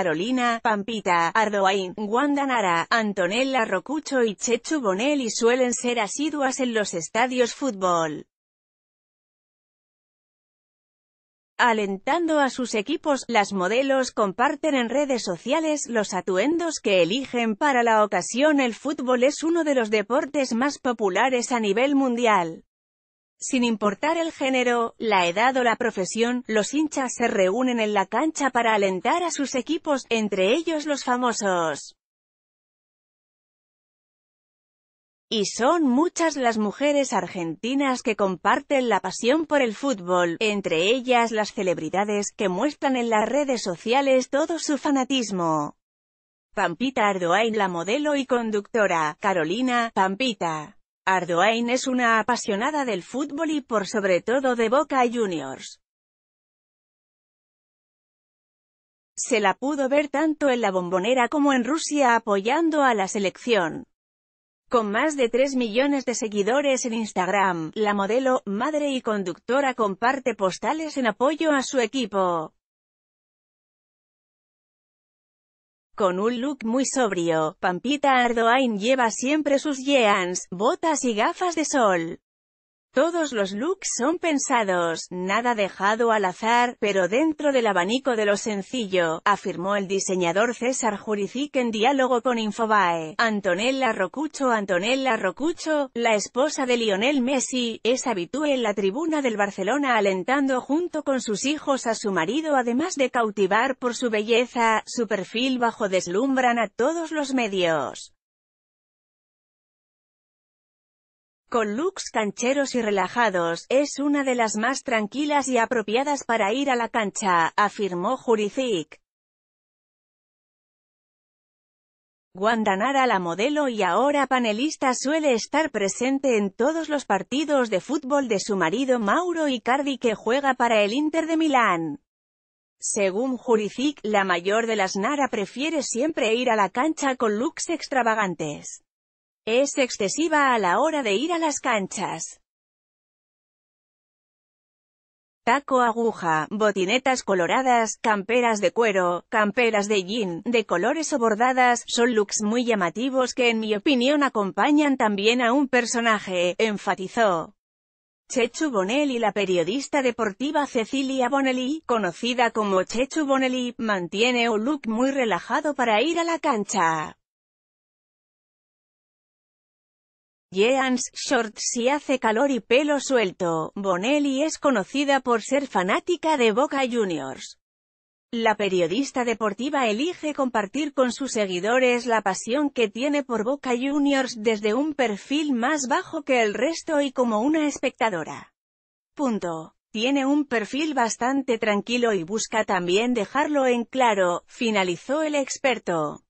Carolina, Pampita, Ardoain, Wanda Nara, Antonella Rocucho y Chechu Bonelli suelen ser asiduas en los estadios fútbol. Alentando a sus equipos, las modelos comparten en redes sociales los atuendos que eligen para la ocasión. El fútbol es uno de los deportes más populares a nivel mundial. Sin importar el género, la edad o la profesión, los hinchas se reúnen en la cancha para alentar a sus equipos, entre ellos los famosos. Y son muchas las mujeres argentinas que comparten la pasión por el fútbol, entre ellas las celebridades que muestran en las redes sociales todo su fanatismo. Pampita Ardoain la modelo y conductora, Carolina, Pampita. Ardoain es una apasionada del fútbol y por sobre todo de Boca Juniors. Se la pudo ver tanto en la bombonera como en Rusia apoyando a la selección. Con más de 3 millones de seguidores en Instagram, la modelo, madre y conductora comparte postales en apoyo a su equipo. Con un look muy sobrio, Pampita Ardoain lleva siempre sus jeans, botas y gafas de sol. Todos los looks son pensados, nada dejado al azar, pero dentro del abanico de lo sencillo, afirmó el diseñador César Juricic en diálogo con Infobae. Antonella Rocucho Antonella Rocucho, la esposa de Lionel Messi, es habitual en la tribuna del Barcelona alentando junto con sus hijos a su marido además de cautivar por su belleza, su perfil bajo deslumbran a todos los medios. Con looks cancheros y relajados, es una de las más tranquilas y apropiadas para ir a la cancha, afirmó Juricic. Guandanara la modelo y ahora panelista suele estar presente en todos los partidos de fútbol de su marido Mauro Icardi que juega para el Inter de Milán. Según Juricic, la mayor de las Nara prefiere siempre ir a la cancha con looks extravagantes. Es excesiva a la hora de ir a las canchas. Taco aguja, botinetas coloradas, camperas de cuero, camperas de jean, de colores o bordadas, son looks muy llamativos que en mi opinión acompañan también a un personaje, enfatizó. Chechu Bonelli La periodista deportiva Cecilia Bonelli, conocida como Chechu Bonelli, mantiene un look muy relajado para ir a la cancha. Jeans, shorts y hace calor y pelo suelto. Bonelli es conocida por ser fanática de Boca Juniors. La periodista deportiva elige compartir con sus seguidores la pasión que tiene por Boca Juniors desde un perfil más bajo que el resto y como una espectadora. Punto. Tiene un perfil bastante tranquilo y busca también dejarlo en claro, finalizó el experto.